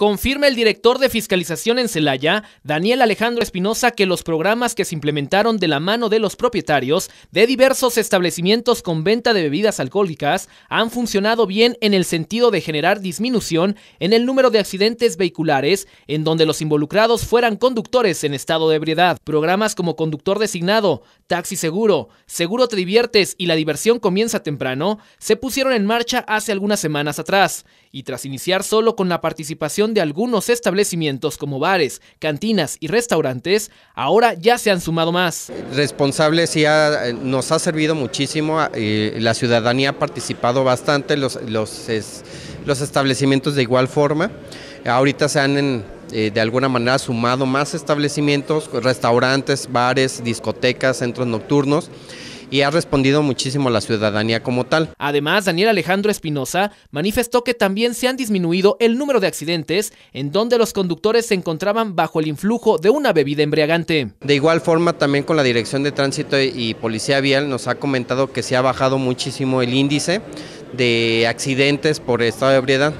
Confirma el director de fiscalización en Celaya, Daniel Alejandro Espinosa, que los programas que se implementaron de la mano de los propietarios de diversos establecimientos con venta de bebidas alcohólicas han funcionado bien en el sentido de generar disminución en el número de accidentes vehiculares en donde los involucrados fueran conductores en estado de ebriedad. Programas como conductor designado, taxi seguro, seguro te diviertes y la diversión comienza temprano se pusieron en marcha hace algunas semanas atrás y tras iniciar solo con la participación de algunos establecimientos como bares, cantinas y restaurantes, ahora ya se han sumado más. Responsables sí nos ha servido muchísimo, ah, la ciudadanía ha participado bastante, los, los, establecimientos de igual forma. Ahorita se han eh, de alguna manera sumado más establecimientos, restaurantes, bares, discotecas, centros nocturnos y ha respondido muchísimo a la ciudadanía como tal. Además, Daniel Alejandro Espinosa manifestó que también se han disminuido el número de accidentes en donde los conductores se encontraban bajo el influjo de una bebida embriagante. De igual forma, también con la Dirección de Tránsito y Policía Vial nos ha comentado que se ha bajado muchísimo el índice de accidentes por estado de ebriedad.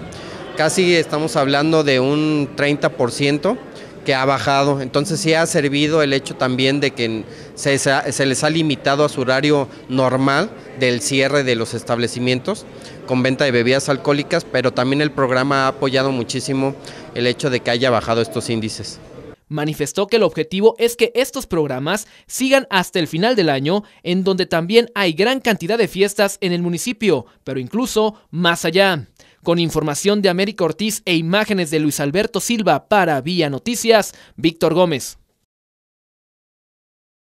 Casi estamos hablando de un 30% que ha bajado. Entonces sí ha servido el hecho también de que se, se, les ha limitado a su horario normal del cierre de los establecimientos con venta de bebidas alcohólicas, pero también el programa ha apoyado muchísimo el hecho de que haya bajado estos índices. Manifestó que el objetivo es que estos programas sigan hasta el final del año, en donde también hay gran cantidad de fiestas en el municipio, pero incluso más allá. Con información de América Ortiz e imágenes de Luis Alberto Silva para Vía Noticias, Víctor Gómez.